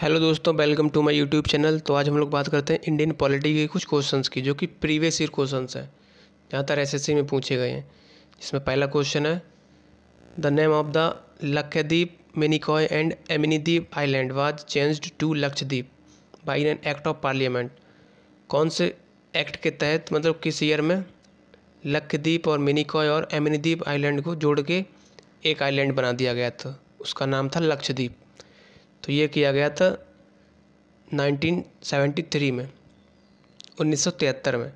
hello दोस्तों welcome to my YouTube channel तो आज हम लोग बात करते हैं इंडियन पॉलिटी के कुछ क्वेश्चंस की जो कि प्रीवियस ईयर क्वेश्चंस हैं ज़्यादातर एस में पूछे गए हैं जिसमें पहला क्वेश्चन है the name of the Lakshadweep Minicoy and Amindivi island was changed to Lakshadweep by an act of parliament कौन से एक्ट के तहत मतलब किस ईयर में लक्षद्वीप और मिनिकॉय और एमिनीदीप आइलैंड को जोड़ के एक आइलैंड बना दिया गया था उसका नाम था लक्षद्वीप तो ये किया गया था 1973 में 1973 में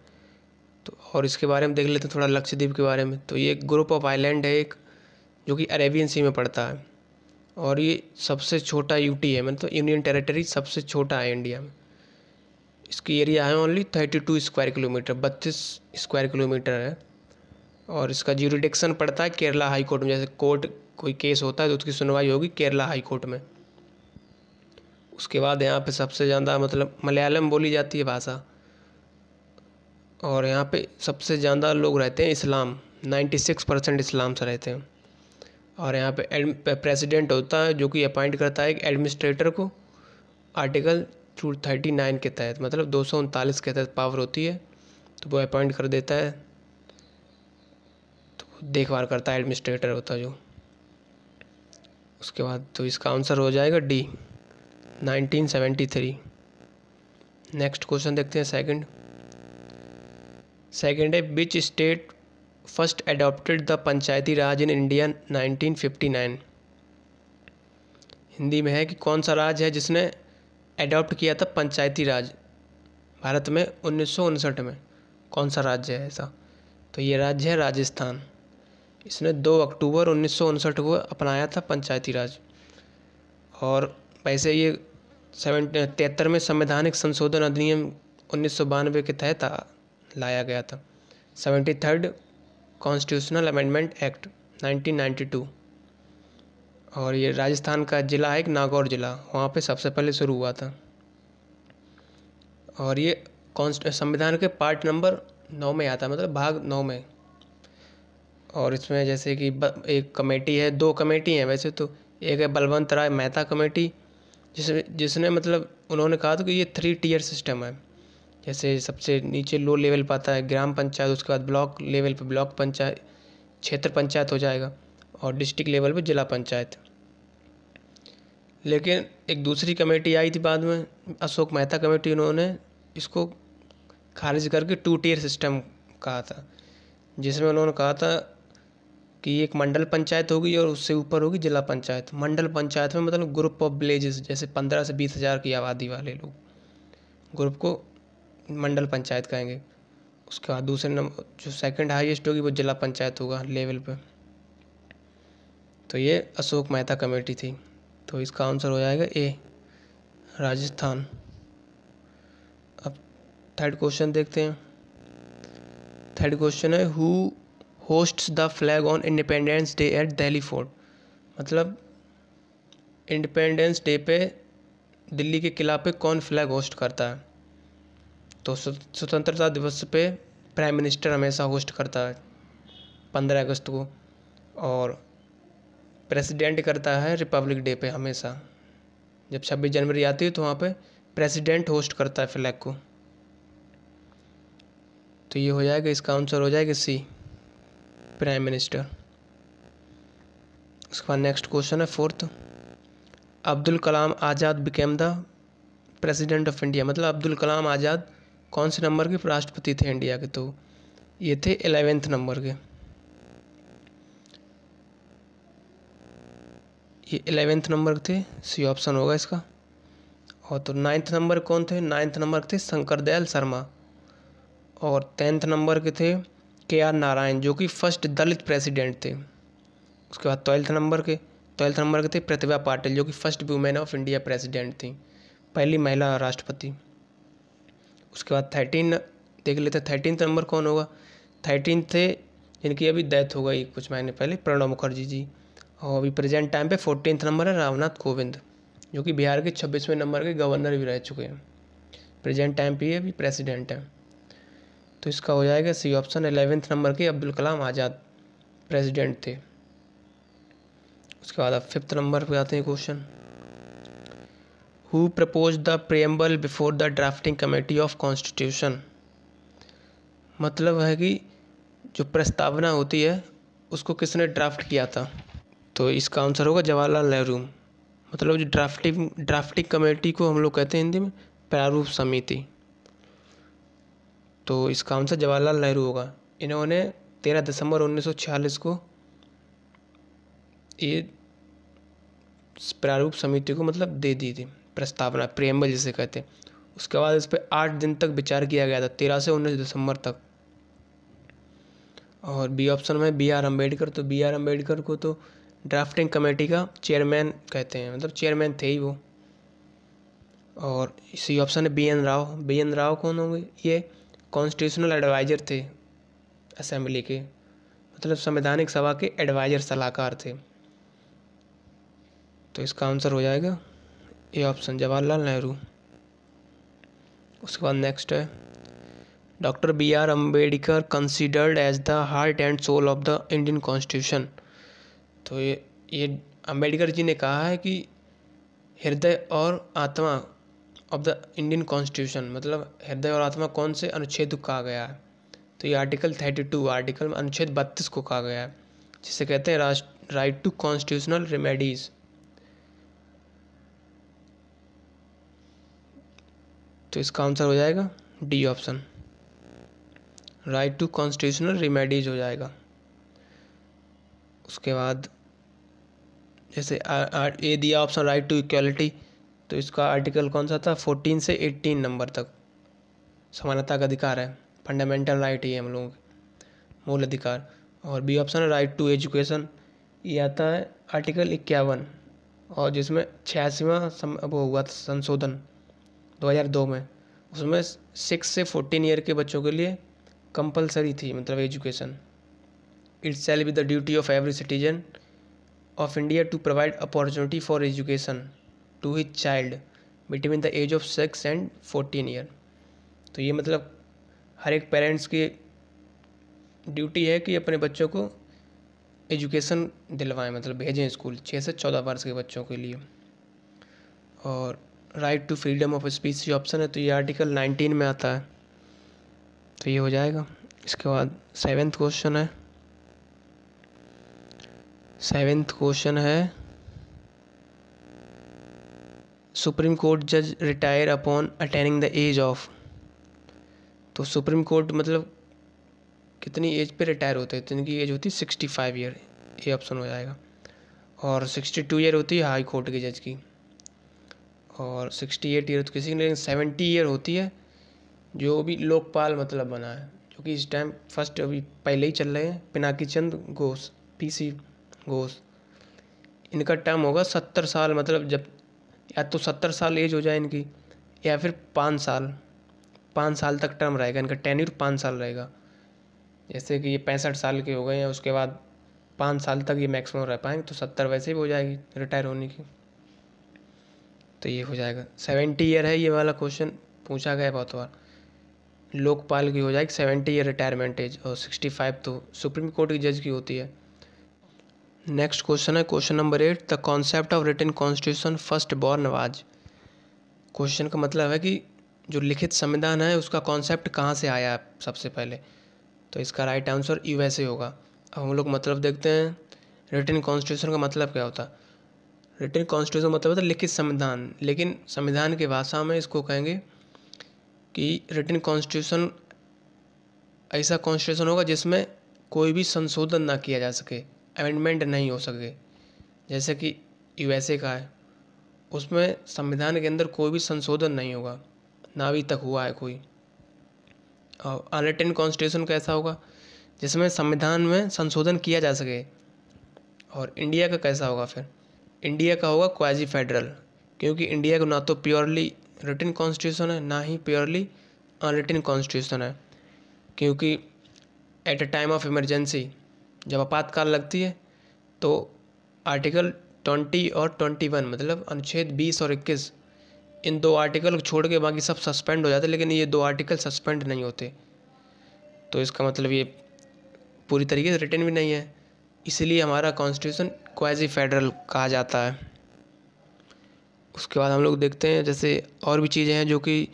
तो और इसके बारे में देख लेते हैं थोड़ा लक्षद्वीप के बारे में तो ये ग्रुप ऑफ आइलैंड है एक जो कि अरेबियन सी में पड़ता है और ये सबसे छोटा यूटी है मतलब तो यूनियन टेरिटरी सबसे छोटा है इंडिया में इसकी एरिया है only thirty two square kilometre बत्तीस स्क्वायर किलोमीटर है और इसका जूरिडिक्शन पड़ता है केरला हाई कोर्ट में जैसे कोर्ट कोई केस होता है तो उसकी सुनवाई होगी केरला हाई कोर्ट में उसके बाद यहाँ पे सबसे ज़्यादा मतलब मलयालम बोली जाती है भाषा और यहाँ पे सबसे ज़्यादा लोग रहते हैं इस्लाम 96 परसेंट इस्लाम से रहते हैं और यहाँ पे प्रेसिडेंट होता है जो कि अपॉइंट करता है एक एडमिनिस्ट्रेटर को आर्टिकल टू थर्टी नाइन के तहत मतलब दो सौ उनतालीस के तहत पावर होती है तो वो अपॉइंट कर देता है तो देखभाल करता है एडमिनिस्ट्रेटर होता है जो उसके बाद तो इसका आंसर हो जाएगा डी 1973 नेक्स्ट क्वेश्चन देखते हैं सेकंड सेकंड है which state first adopted the panchayati raj in India 1959 Hindi में है कि कौन सा राज है जिसने एडॉप्ट किया था पंचायती राज भारत में उन्नीस में कौन सा राज्य है ऐसा तो ये राज्य है राजस्थान इसने दो अक्टूबर उन्नीस को अपनाया था पंचायती राज और वैसे ये सेवन तिहत्तर में संवैधानिक संशोधन अधिनियम उन्नीस सौ बानवे के तहत लाया गया था seventy third constitutional amendment act 1992 और ये राजस्थान का ज़िला है एक नागौर ज़िला वहाँ पे सबसे पहले शुरू हुआ था और ये कॉन्स्ट संविधान के पार्ट नंबर नौ में आता है मतलब भाग नौ में और इसमें जैसे कि एक कमेटी है दो कमेटी हैं वैसे तो एक है बलवंत राय मेहता कमेटी जिस जिसने मतलब उन्होंने कहा था कि ये थ्री टीयर सिस्टम है जैसे सबसे नीचे लो लेवल पर आता है ग्राम पंचायत उसके बाद ब्लॉक लेवल पर ब्लॉक पंचायत क्षेत्र पंचायत हो जाएगा और डिस्ट्रिक्ट लेवल पर जिला पंचायत लेकिन एक दूसरी कमेटी आई थी बाद में अशोक मेहता कमेटी उन्होंने इसको खारिज करके टू टीयर सिस्टम कहा था जिसमें उन्होंने कहा था कि एक मंडल पंचायत होगी और उससे ऊपर होगी जिला पंचायत मंडल पंचायत में मतलब ग्रुप ऑफ विलेजेस जैसे पंद्रह से बीस हज़ार की आबादी वाले लोग ग्रुप को मंडल पंचायत कहेंगे उसके बाद दूसरे नंबर जो सेकंड हाईएस्ट होगी वो जिला पंचायत होगा लेवल पे तो ये अशोक मेहता कमेटी थी तो इसका आंसर हो जाएगा ए राजस्थान अब थर्ड क्वेश्चन देखते हैं थर्ड क्वेश्चन है who hosts the flag on independence day at Delhi fort मतलब इंडिपेंडेंस डे पे दिल्ली के किला पे कौन फ्लैग होस्ट करता है तो स्वतंत्रता दिवस पे प्राइम मिनिस्टर हमेशा होस्ट करता है पंद्रह अगस्त को और प्रेसिडेंट करता है रिपब्लिक डे पे हमेशा जब छब्बीस जनवरी आती है तो वहाँ पे प्रेसिडेंट होस्ट करता है फ्लैग को तो ये हो जाएगा इसका आंसर हो जाएगा सी प्राइम मिनिस्टर उसके बाद नेक्स्ट क्वेश्चन है fourth Abdul Kalam Azad became the president of India मतलब अब्दुल कलाम आज़ाद कौन से नंबर के राष्ट्रपति थे इंडिया के तो ये थे एलेवेंथ नंबर के ये एलेवेंथ नंबर थे सी ऑप्शन होगा इसका और तो नाइन्थ नंबर कौन थे नाइन्थ नंबर थे शंकर दयाल शर्मा और टेंथ नंबर के थे के आर नारायण जो कि फर्स्ट दलित प्रेसिडेंट थे उसके बाद ट्वेल्थ नंबर के ट्वेल्थ नंबर के थे प्रतिभा पाटिल जो कि first women of India president थी पहली महिला राष्ट्रपति उसके बाद थर्टीन देख लेते थर्टीन नंबर कौन होगा थर्टीन थे जिनकी अभी डेथ हो गई कुछ महीने पहले प्रणब मुखर्जी जी और अभी प्रेजेंट टाइम पे फोर्टीन नंबर है रामनाथ कोविंद जो कि बिहार के छब्बीसवें नंबर के गवर्नर भी रह चुके हैं प्रेजेंट टाइम पे अभी प्रेसिडेंट हैं तो इसका हो जाएगा सी ऑप्शन एलेवेंथ नंबर के अब्दुल कलाम आज़ाद प्रेसिडेंट थे उसके बाद अब फिफ्थ नंबर पे आते हैं question who propose the preamble before the drafting committee of constitution मतलब है कि जो प्रस्तावना होती है उसको किसने ड्राफ्ट किया था तो इसका आंसर होगा जवाहरलाल नेहरू मतलब जो ड्राफ्टिंग ड्राफ्टिंग कमेटी को हम लोग कहते हैं हिंदी में प्रारूप समिति तो इसका आंसर जवाहरलाल नेहरू होगा इन्होंने तेरह दिसंबर उन्नीस सौ छियालीस को ये प्रारूप समिति को मतलब दे दी थी प्रस्तावना प्रेम्बल जिसे कहते हैं उसके बाद इस पर आठ दिन तक विचार किया गया था तेरह से उन्नीस दिसंबर तक और बी ऑप्शन में बी आर अम्बेडकर तो बी आर अम्बेडकर को तो ड्राफ्टिंग कमेटी का चेयरमैन कहते हैं मतलब चेयरमैन थे ही वो और इसी ऑप्शन है B N Rau B N Rau कौन होंगे ये कॉन्स्टिट्यूशनल एडवाइज़र थे असेंबली के मतलब संवैधानिक सभा के एडवाइज़र सलाहकार थे तो इसका आंसर हो जाएगा ए ऑप्शन जवाहरलाल नेहरू उसके बाद नेक्स्ट है doctor B R Ambedkar considered as the heart and soul of the Indian constitution तो ये ये अम्बेडकर जी ने कहा है कि हृदय और आत्मा ऑफ द इंडियन कॉन्स्टिट्यूशन मतलब हृदय और आत्मा कौन से अनुच्छेद को कहा गया है तो ये आर्टिकल थर्टी टू आर्टिकल में अनुच्छेद बत्तीस को कहा गया है जिसे कहते हैं राइट टू कॉन्स्टिट्यूशनल रेमेडीज़ तो इसका आंसर हो जाएगा D option right to constitutional remedies हो जाएगा उसके बाद जैसे ए दिया ऑप्शन राइट टू इक्वलिटी तो इसका आर्टिकल कौन सा था फोर्टीन से एट्टीन नंबर तक समानता का अधिकार है फंडामेंटल राइट ये हम लोगों के मूल अधिकार और B option right to education ये आता है आर्टिकल इक्यावन और जिसमें सम वो हुआ था संशोधन 2002 में उसमें सिक्स से फोर्टीन ईयर के बच्चों के लिए कंपलसरी थी मतलब education it's shall be the duty of every citizen of India to provide opportunity for education to his child between the age of six and fourteen year तो ये मतलब हर एक पेरेंट्स की ड्यूटी है कि अपने बच्चों को एजुकेशन दिलवाएं मतलब भेजें स्कूल छः से चौदह वर्ष के बच्चों के लिए और right to freedom of speech ये ऑप्शन है तो ये आर्टिकल नाइनटीन में आता है तो ये हो जाएगा इसके बाद सेवेंथ क्वेश्चन है सेवेंथ क्वेश्चन है सुप्रीम कोर्ट जज retire upon attaining the age of तो सुप्रीम कोर्ट मतलब कितनी एज पे रिटायर होते हैं इनकी एज होती है सिक्सटी फाइव ईयर ये ऑप्शन हो जाएगा और सिक्सटी टू ईयर होती है हाई कोर्ट के जज की और सिक्सटी एट ईयर तो किसी की लेकिन सेवेंटी ईयर होती है जो भी लोकपाल मतलब बना है जो कि इस टाइम फर्स्ट अभी पहले ही चल रहे हैं पिनाकी चंद घोष पी सी घोष इनका टर्म होगा सत्तर साल मतलब जब या तो सत्तर साल एज हो जाए इनकी या फिर पाँच साल पाँच साल तक टर्म रहेगा इनका टेन्यूर पाँच साल रहेगा जैसे कि ये पैंसठ साल के हो गए हैं उसके बाद पाँच साल तक ये मैक्सिमम रह पाएंगे तो सत्तर वैसे ही हो जाएगी रिटायर होने की तो ये हो जाएगा सेवेंटी ईयर है ये वाला क्वेश्चन पूछा गया बहुत बार लोकपाल की हो जाएगी सेवेंटी ईयर रिटायरमेंट एज और सिक्सटी फाइव तो सुप्रीम कोर्ट की जज की होती है नेक्स्ट क्वेश्चन है question number eight the concept of written constitution first born was question का मतलब है कि जो लिखित संविधान है उसका कॉन्सेप्ट कहाँ से आया सबसे पहले तो इसका राइट आंसर यूएसए होगा अब हम लोग मतलब देखते हैं रिटर्न कॉन्स्टिट्यूशन का मतलब क्या होता रिटर्न कॉन्स्टिट्यूशन मतलब होता लिखित संविधान लेकिन संविधान की भाषा में इसको कहेंगे कि रिटर्न कॉन्स्टिट्यूशन ऐसा कॉन्स्टिट्यूशन होगा जिसमें कोई भी संशोधन ना किया जा सके अमेंडमेंट नहीं हो सके जैसे कि यूएसए का है उसमें संविधान के अंदर कोई भी संशोधन नहीं होगा ना अभी तक हुआ है कोई और आलेटिन कॉन्स्टिट्यूशन कैसा होगा जिसमें संविधान में संशोधन किया जा सके और इंडिया का कैसा होगा फिर इंडिया का होगा क्वाजी फेडरल क्योंकि इंडिया का ना तो प्योरली रिटर्न कॉन्स्टिट्यूशन है ना ही प्योरली अनरिटन कॉन्स्टिट्यूशन है क्योंकि at a time of emergency जब आपातकाल लगती है तो आर्टिकल ट्वेंटी और ट्वेंटी वन मतलब अनुच्छेद बीस और इक्कीस इन दो आर्टिकल को छोड़ के बाकी सब सस्पेंड हो जाते लेकिन ये दो आर्टिकल सस्पेंड नहीं होते तो इसका मतलब ये पूरी तरीके से रिटर्न भी नहीं है इसलिए हमारा कॉन्स्टिट्यूशन क्वाजी फेडरल कहा जाता है उसके बाद हम लोग देखते हैं जैसे और भी चीज़ें हैं जो कि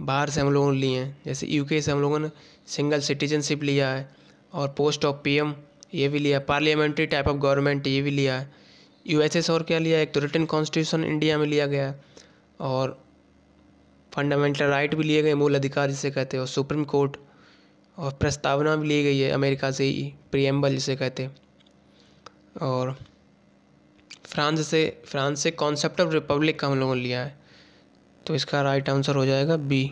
बाहर से हम लोगों ने ली हैं जैसे यूके से हम लोगों ने सिंगल सिटीजनशिप लिया है और पोस्ट ऑफ पीएम ये भी लिया पार्लियामेंट्री टाइप ऑफ गवर्नमेंट ये भी लिया यू और क्या लिया एक तो रिटर्न कॉन्स्टिट्यूशन इंडिया में लिया गया और फंडामेंटल राइट भी लिए गए मूल अधिकार जिसे कहते हैं और सुप्रीम कोर्ट और प्रस्तावना भी ली गई है अमेरिका से ही प्रियम्बल जिसे कहते और फ्रांस से फ्रांस से कॉन्सेप्ट ऑफ रिपब्लिक का हम लोगों ने लिया है तो इसका राइट आंसर हो जाएगा बी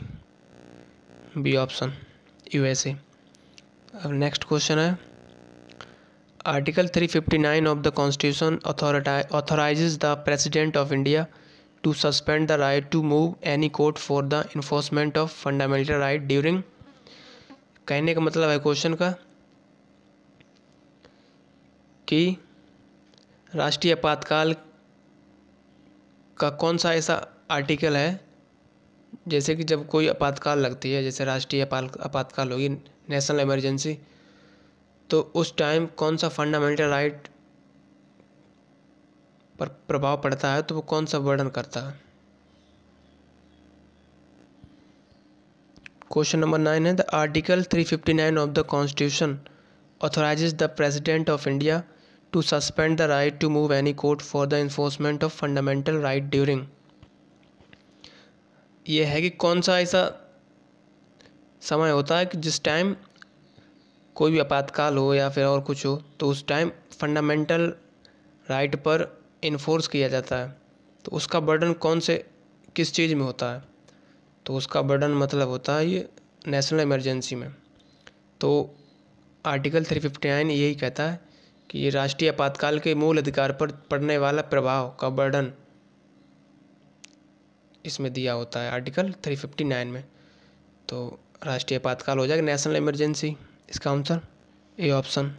बी ऑप्शन यूएसए अब नेक्स्ट क्वेश्चन है article three fifty nine of the constitution authorise the president of India to suspend the right to move any court for the enforcement of fundamental right during कहने का मतलब है question का कि राष्ट्रीय आपातकाल का कौन सा ऐसा आर्टिकल है जैसे कि जब कोई आपातकाल लगती है जैसे राष्ट्रीय आपातकाल होगी नेशनल इमरजेंसी तो उस टाइम कौन सा फंडामेंटल राइट पर प्रभाव पड़ता है तो वो कौन सा वर्णन करता है क्वेश्चन नंबर नाइन है the article 359 of the constitution authorises the president of India to suspend the right to move any court for the enforcement of fundamental right during ये है कि कौन सा ऐसा समय होता है कि जिस टाइम कोई भी आपातकाल हो या फिर और कुछ हो तो उस टाइम फंडामेंटल राइट पर इन्फोर्स किया जाता है तो उसका बर्डन कौन से किस चीज़ में होता है तो उसका बर्डन मतलब होता है ये नेशनल इमरजेंसी में तो आर्टिकल थ्री फिफ्टी नाइन यही कहता है कि ये राष्ट्रीय आपातकाल के मूल अधिकार पर पड़ने वाला प्रभाव का बर्डन इसमें दिया होता है आर्टिकल थ्री फिफ्टी नाइन में तो राष्ट्रीय आपातकाल हो जाएगा नेशनल इमरजेंसी इसका आंसर ए ऑप्शन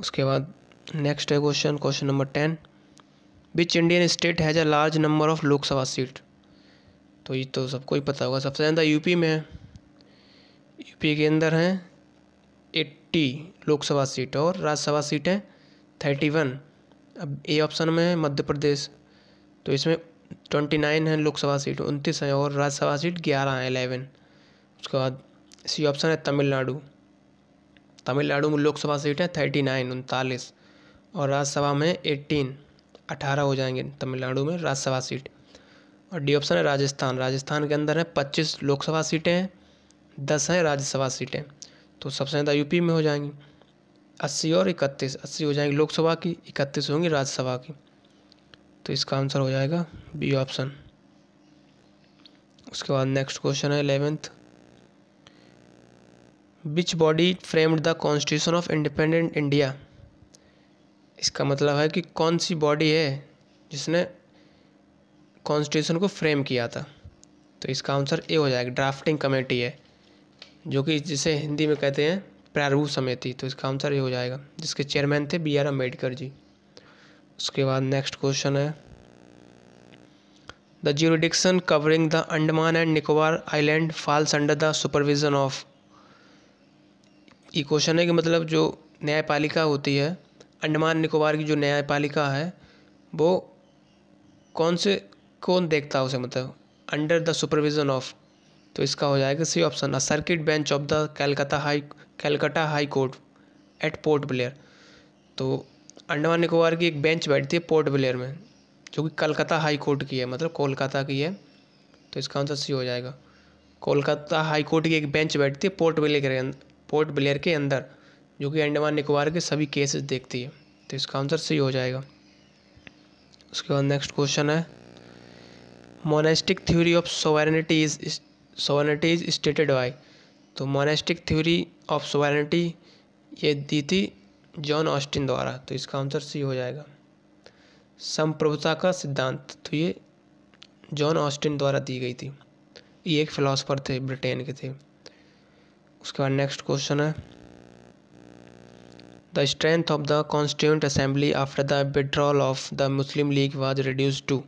उसके बाद नेक्स्ट है question question number ten beach Indian state has a large number of Lok Sabha seat तो ये तो सबको ही पता होगा सबसे ज़्यादा यूपी में है यूपी के अंदर हैं एट्टी लोकसभा सीट और राज्यसभा सीट है थर्टी वन अब ए ऑप्शन में है मध्य प्रदेश तो इसमें ट्वेंटी नाइन है लोकसभा सीट उनतीस हैं और राज्यसभा सीट ग्यारह हैं एलेवन उसके बाद सी ऑप्शन है तमिलनाडु तमिलनाडु में लोकसभा सीट है थर्टी नाइन उनतालीस और राज्यसभा में एट्टीन अठारह हो जाएंगे तमिलनाडु में राज्यसभा सीट और डी ऑप्शन है राजस्थान राजस्थान के अंदर है पच्चीस लोकसभा सीटें हैं दस हैं राज्यसभा सीटें तो सबसे ज़्यादा यूपी में हो जाएंगी अस्सी और इकतीस अस्सी हो जाएंगी लोकसभा की इकतीस होंगी राज्यसभा की तो इसका आंसर हो जाएगा बी ऑप्शन उसके बाद नेक्स्ट क्वेश्चन है eleventh which body framed the constitution of independent India इसका मतलब है कि कौन सी बॉडी है जिसने कॉन्स्टिट्यूशन को फ्रेम किया था तो इसका आंसर ए हो जाएगा ड्राफ्टिंग कमेटी है जो कि जिसे हिंदी में कहते हैं प्रारूप समिति तो इसका आंसर ये हो जाएगा जिसके चेयरमैन थे बी आर अम्बेडकर जी उसके बाद नेक्स्ट क्वेश्चन है the jurisdiction covering the Andaman and Nicobar island falls under the supervision of ये क्वेश्चन है कि मतलब जो न्यायपालिका होती है अंडमान निकोबार की जो न्यायपालिका है वो कौन से कौन देखता है उसे मतलब अंडर द सुपरविज़न ऑफ तो इसका हो जाएगा C option a circuit bench of the Calcutta high Calcutta high court at Port Blair तो अंडमान निकोबार की एक बेंच बैठती है पोर्ट ब्लेयर में जो कि कलकत्ता हाई कोर्ट की है मतलब कोलकाता की है तो इसका आंसर सी हो जाएगा कोलकाता हाई कोर्ट की एक बेंच बैठती है पोर्ट ब्लेयर के पोर्ट ब्लेयर के अंदर जो कि अंडमान निकोबार के सभी केसेस देखती है तो इसका आंसर सही हो जाएगा उसके बाद नेक्स्ट क्वेश्चन है monistic theory of sovereignty is sovereignty is stated by तो मोनेस्टिक थ्योरी ऑफ सोवरेनिटी ये दी थी जॉन ऑस्टिन द्वारा तो इसका आंसर सही हो जाएगा संप्रभुता का सिद्धांत तो ये जॉन ऑस्टिन द्वारा दी गई थी ये एक फ़िलासफ़र थे ब्रिटेन के थे उसके बाद नेक्स्ट क्वेश्चन है the strength of the constituent assembly after the withdrawal of the Muslim League was reduce to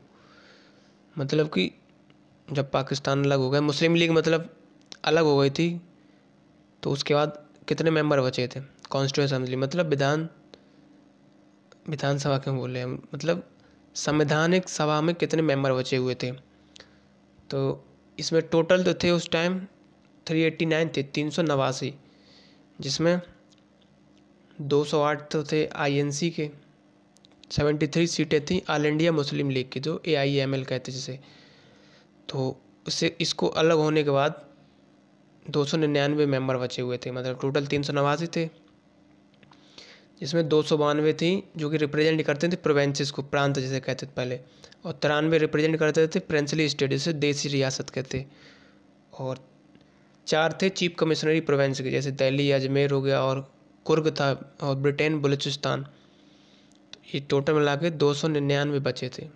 मतलब कि जब पाकिस्तान अलग हो गया मुस्लिम लीग मतलब अलग हो गई थी तो उसके बाद कितने मेंबर बचे थे कॉन्स्टिट्यूंट असेंबली मतलब विधान विधानसभा क्यों बोले हम मतलब संवैधानिक सभा में कितने मेंबर बचे हुए थे तो इसमें टोटल तो थे उस टाइम थ्री एट्टी नाइन थे तीन सौ नवासी जिसमें दो सौ आठ थे आईएनसी के सेवेंटी थ्री सीटें थी ऑल इंडिया मुस्लिम लीग की जो ए आई एम एल कहते जिसे तो उससे इसको अलग होने के बाद दो सौ निन्यानवे मेम्बर बचे हुए थे मतलब टोटल तीन सौ नवासी थे जिसमें दो सौ बानवे थी जो कि रिप्रेजेंट करते थे प्रोवेंसेस को प्रांत जैसे कहते थे पहले और तिरानवे रिप्रेजेंट करते थे प्रिंसली स्टेट जिसे देसी रियासत कहते और चार थे चीफ कमिश्नरी प्रोवेंस के जैसे दिल्ली अजमेर हो गया और कुर्ग था और ब्रिटेन बलूचिस्तान तो ये टोटल मिला के दो सौ निन्यानवे बचे थे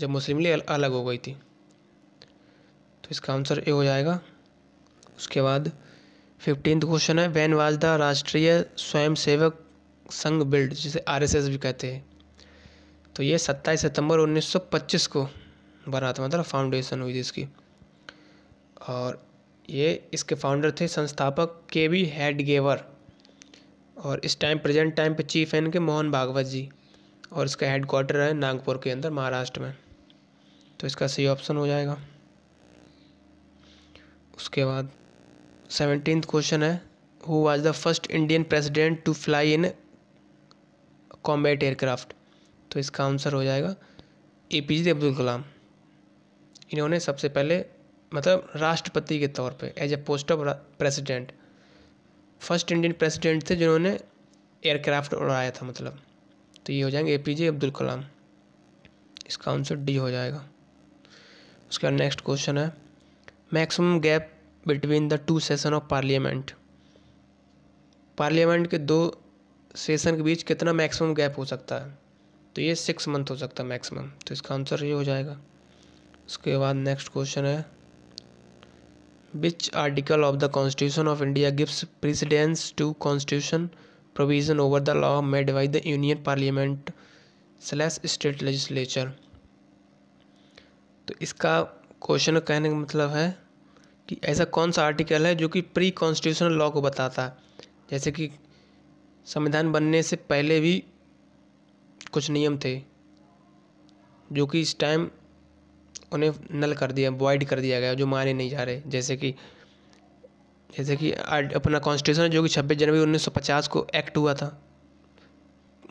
जब मुस्लिम लीग अलग हो गई थी तो इसका आंसर ए हो जाएगा उसके बाद फिफ्टीन क्वेश्चन है when was the Rashtriya Swayamsevak संघ बिल्ड जिसे आरएसएस भी कहते हैं तो ये सत्ताईस सितंबर 1925 को बना था मतलब फाउंडेशन हुई थी इसकी और ये इसके फाउंडर थे संस्थापक के वी हेडगेवर और इस टाइम प्रेजेंट टाइम पे चीफ हैं इनके मोहन भागवत जी और इसका हेड क्वार्टर है नागपुर के अंदर महाराष्ट्र में तो इसका सही ऑप्शन हो जाएगा उसके बाद सेवनटीन क्वेश्चन है who was the first Indian president to fly in combat aircraft तो इसका आंसर हो जाएगा ए पी जे अब्दुल कलाम इन्होंने सबसे पहले मतलब राष्ट्रपति के तौर पे as a post of president first Indian president थे जिन्होंने एयरक्राफ्ट उड़ाया था मतलब तो ये हो जाएंगे ए पी जे अब्दुल कलाम इसका आंसर डी हो जाएगा उसके बाद नेक्स्ट क्वेश्चन है maximum gap between the two session of parliament parliament के दो सेशन के बीच कितना मैक्सिमम गैप हो सकता है तो ये सिक्स मंथ हो सकता है मैक्सिमम तो इसका आंसर ये हो जाएगा उसके बाद नेक्स्ट क्वेश्चन है which article of the constitution of India gives precedence to constitution provision over the law made by the union parliament slash state legislature तो इसका क्वेश्चन कहने का मतलब है कि ऐसा कौन सा आर्टिकल है जो कि प्री कॉन्स्टिट्यूशनल लॉ को बताता है जैसे कि संविधान बनने से पहले भी कुछ नियम थे जो कि इस टाइम उन्हें नल कर दिया अवॉइड कर दिया गया जो माने नहीं जा रहे जैसे कि जैसे कि अपना कॉन्स्टिट्यूशन जो कि छब्बीस जनवरी उन्नीस सौ पचास को एक्ट हुआ था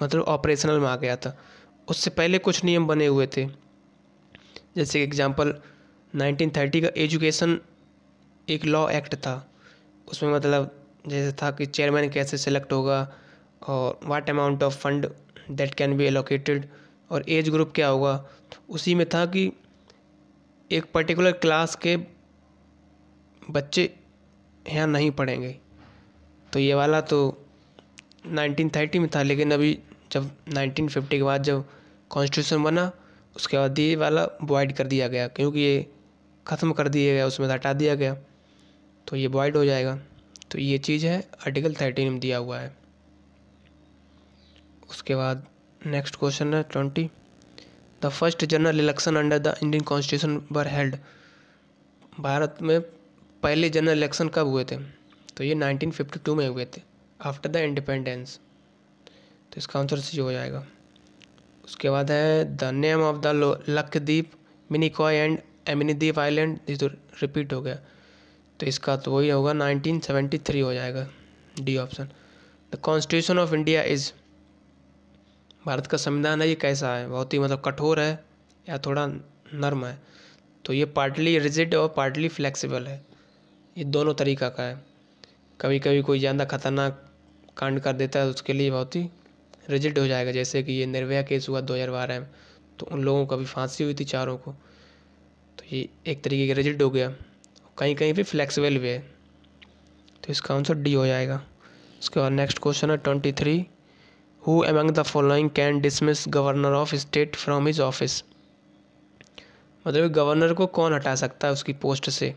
मतलब ऑपरेशनल में आ गया था उससे पहले कुछ नियम बने हुए थे जैसे कि एग्जाम्पल 1930 का एजुकेशन एक लॉ एक्ट था उसमें मतलब जैसे था कि चेयरमैन कैसे सेलेक्ट होगा और what amount of fund that can be allocated और एज ग्रुप क्या होगा तो उसी में था कि एक पर्टिकुलर क्लास के बच्चे यहाँ नहीं पढ़ेंगे तो ये वाला तो 1930 में था लेकिन अभी जब 1950 के बाद जब कॉन्स्टिट्यूशन बना उसके बाद ये वाला वॉइड कर दिया गया क्योंकि ये ख़त्म कर दिया गया उसमें हटा दिया गया तो ये वॉइड हो जाएगा तो ये चीज़ है आर्टिकल थर्टीन में दिया हुआ है उसके बाद नेक्स्ट क्वेश्चन है twenty the first general election under the Indian constitution were held Bharat में पहले जनरल इलेक्शन कब हुए थे तो ये 1952 में हुए थे आफ्टर द इंडिपेंडेंस तो इसका आंसर सी हो जाएगा उसके बाद है the name of the Lakshadweep Minicoy and Amindivi island तो रिपीट हो गया तो इसका तो वही होगा 1973 हो जाएगा D option the constitution of India is Bharat का संविधान है ये कैसा है बहुत ही मतलब कठोर है या थोड़ा नर्म है तो ये पार्टली रिजिड और पार्टली फ्लेक्सिबल है ये दोनों तरीका का है कभी कभी कोई ज़्यादा खतरनाक कांड कर देता है उसके लिए बहुत ही रिजिड हो जाएगा जैसे कि ये निर्भया केस हुआ दो हज़ार बारह में तो उन लोगों का भी फांसी हुई थी चारों को तो ये एक तरीके का रिजिड हो गया कहीं कहीं भी फ्लेक्सिबल भी है तो इसका आंसर डी हो जाएगा उसके बाद नेक्स्ट क्वेश्चन है twenty three who among the following can dismiss governor of state from his office मतलब गवर्नर को कौन हटा सकता है उसकी पोस्ट से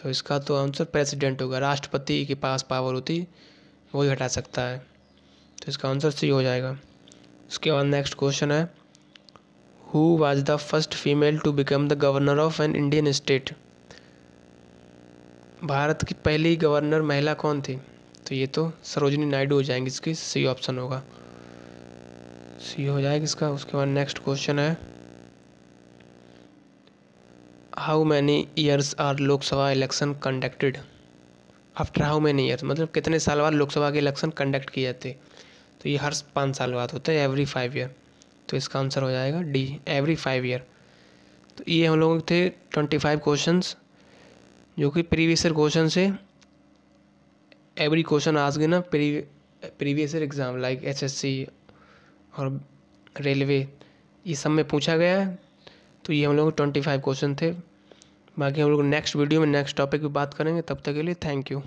तो इसका तो आंसर प्रेसिडेंट होगा राष्ट्रपति के पास पावर होती वही हटा सकता है तो इसका आंसर सही हो जाएगा उसके बाद नेक्स्ट क्वेश्चन है who was the first female to become the governor of an Indian state Bharat की पहली गवर्नर महिला कौन थी तो ये तो सरोजनी नायडू हो जाएंगी इसकी सही ऑप्शन होगा सी हो जाएगा इसका उसके बाद नेक्स्ट क्वेश्चन है how many years are Lok Sabha election conducted after how many years मतलब कितने साल बाद लोकसभा के इलेक्शन कंडक्ट किए जाते तो ये हर पाँच साल बाद होता है एवरी फाइव ईयर तो इसका आंसर हो जाएगा डी एवरी फाइव ईयर तो ये हम लोग थे ट्वेंटी फाइव क्वेश्चन जो कि प्रीवियस ईयर क्वेश्चन से एवरी क्वेश्चन आज गए ना previous year exam like S S C और रेलवे ये सब में पूछा गया है तो ये हम लोग ट्वेंटी फाइव क्वेश्चन थे बाकी हम लोग नेक्स्ट वीडियो में नेक्स्ट टॉपिक पर बात करेंगे तब तक के लिए थैंक यू